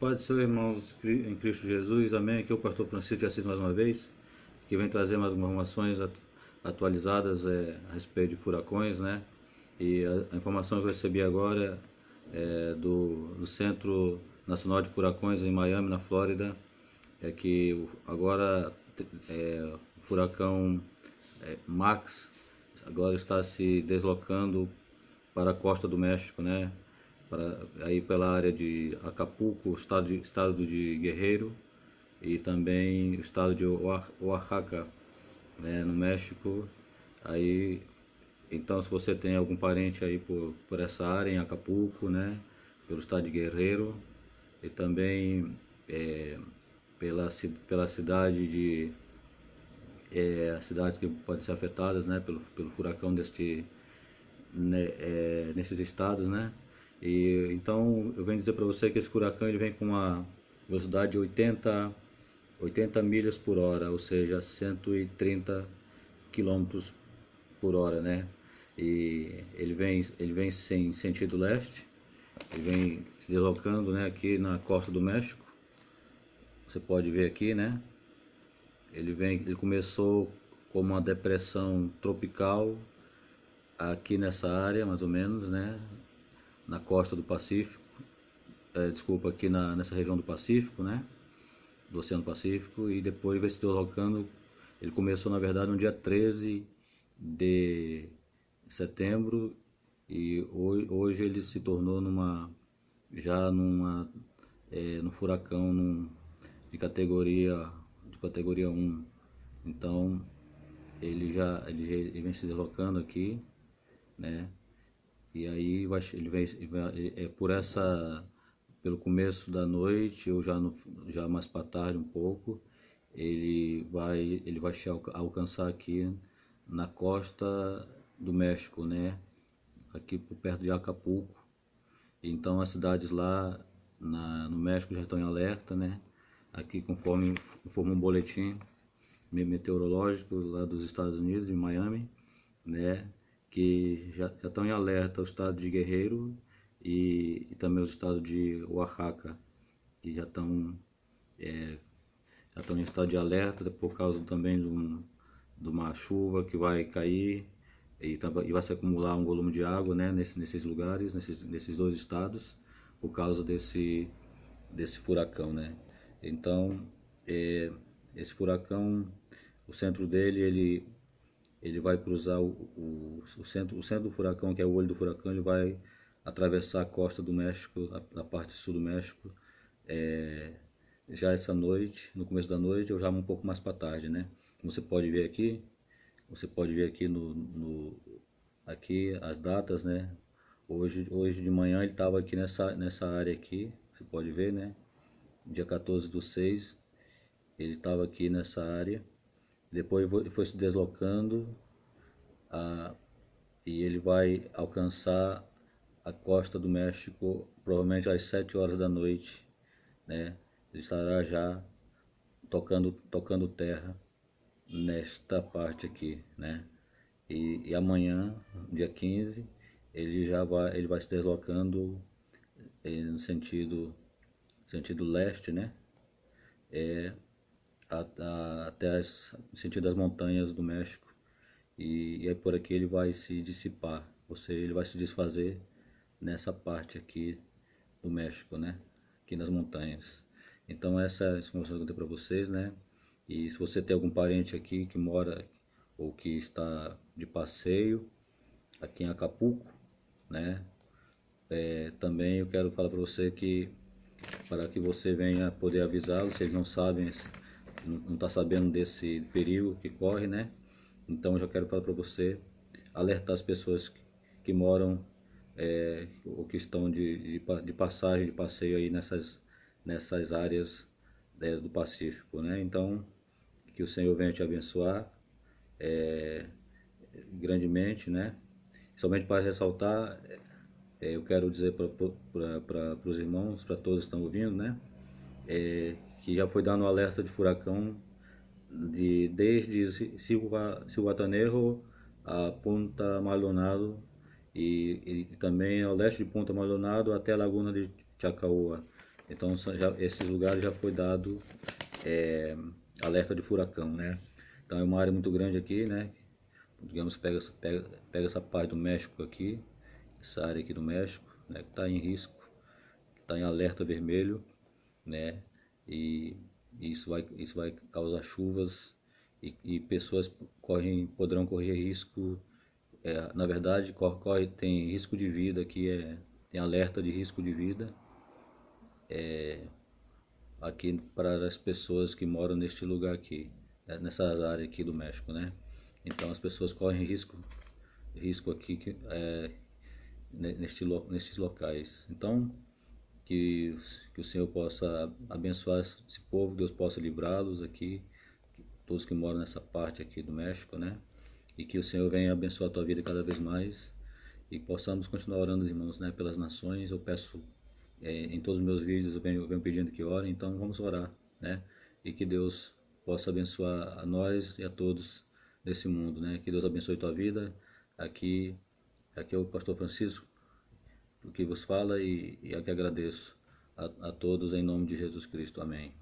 Pode ser, irmãos em Cristo Jesus, amém. Aqui é o pastor Francisco de Assis mais uma vez, que vem trazer mais informações atualizadas é, a respeito de furacões, né? E a, a informação que eu recebi agora é do, do, Centro Nacional de Furacões em Miami, na Flórida, é que agora é, o furacão é, Max agora está se deslocando para a costa do México, né? para, aí pela área de Acapulco, estado de, estado de Guerreiro e também o estado de Oaxaca, né, no México. Aí, então, se você tem algum parente aí por, por essa área, em Acapulco, né, pelo estado de Guerreiro e também é, pela, pela cidade de é, cidades que podem ser afetadas né, pelo, pelo furacão deste, né, é, nesses estados, né? E, então eu venho dizer para você que esse furacão ele vem com uma velocidade de 80, 80 milhas por hora, ou seja, 130 km por hora, né? E ele vem, ele vem sem sentido leste, ele vem se deslocando né, aqui na costa do México. Você pode ver aqui, né? Ele, vem, ele começou como uma depressão tropical aqui nessa área, mais ou menos, né? na costa do Pacífico, é, desculpa, aqui na, nessa região do Pacífico, né? Do Oceano Pacífico, e depois vai se deslocando. Ele começou, na verdade, no dia 13 de setembro e hoje, hoje ele se tornou numa já numa é, no furacão num, de categoria de categoria 1 então ele já ele, ele vem se deslocando aqui né e aí vai, ele vem, é, é por essa pelo começo da noite ou já no, já mais para tarde um pouco, ele vai ele vai alcançar aqui na costa do México, né? Aqui perto de Acapulco. Então as cidades lá na, no México já estão em alerta, né? Aqui conforme informou um boletim meteorológico lá dos Estados Unidos, de Miami, né? que já, já estão em alerta o estado de Guerreiro e, e também os estados de Oaxaca, que já estão, é, já estão em estado de alerta por causa também de, um, de uma chuva que vai cair e, tá, e, vai se acumular um volume de água né, nesse, nesses lugares, nesses, nesses dois estados, por causa desse, desse furacão. Né? Então, é, esse furacão, o centro dele, ele ele vai cruzar o, o, o, centro, o centro do furacão, que é o olho do furacão, ele vai atravessar a costa do México, a, a parte sul do México, é, já essa noite, no começo da noite, ou já um pouco mais para tarde, né? Como você pode ver aqui, você pode ver aqui no, no aqui as datas, né? Hoje, hoje de manhã ele estava aqui nessa, nessa área aqui, você pode ver, né? Dia 14 do 6, ele estava aqui nessa área depois foi se deslocando e ele vai alcançar a costa do México provavelmente às 7 horas da noite, né? Ele estará já tocando tocando terra nesta parte aqui, né? E, e amanhã, dia 15, ele já vai ele vai se deslocando eh, no sentido sentido leste, né? É, a, a, até as, no sentido das montanhas do México e, e aí é por aqui ele vai se dissipar, ou seja, ele vai se desfazer nessa parte aqui do México, né? Aqui nas montanhas. Então essa é a informação que eu tenho para vocês, né? E se você tem algum parente aqui que mora ou que está de passeio aqui em Acapulco, né? É, também eu quero falar para você que para que você venha poder avisar, vocês não sabem não está sabendo desse perigo que corre, né? Então eu já quero falar para você, alertar as pessoas que, que moram é, ou que estão de, de, de, passagem, de passeio aí nessas, nessas áreas é, do Pacífico, né? Então, que o Senhor venha te abençoar é, grandemente, né? Somente para ressaltar, é, eu quero dizer para os irmãos, para todos que estão ouvindo, né? É, que já foi dando alerta de furacão de, desde Silvatanejo a Ponta Maldonado e, e, também ao leste de Ponta Maldonado até a Laguna de Chacaoa. Então, já, esses lugares já foi dado é, alerta de furacão, né? Então, é uma área muito grande aqui, né? Digamos, pega, pega, pega essa parte do México aqui, essa área aqui do México, né? Que está em risco, está em alerta vermelho, né? e isso vai, isso vai causar chuvas e, e pessoas correm, poderão correr risco, é, na verdade corre, corre, tem risco de vida aqui é tem alerta de risco de vida é, aqui para as pessoas que moram neste lugar aqui, né, nessas áreas aqui do México, né? Então as pessoas correm risco, risco aqui que, é, nestes, nestes locais. Então que, que o Senhor possa abençoar esse povo, Deus possa livrá-los aqui, todos que moram nessa parte aqui do México, né? E que o Senhor venha abençoar a tua vida cada vez mais e possamos continuar orando, irmãos, né? Pelas nações. Eu peço é, em todos os meus vídeos, eu venho, eu venho pedindo que orem, então vamos orar, né? E que Deus possa abençoar a nós e a todos desse mundo, né? Que Deus abençoe a tua vida. Aqui, aqui é o pastor Francisco que vos fala e, e a que agradeço a, a todos em nome de Jesus Cristo. Amém.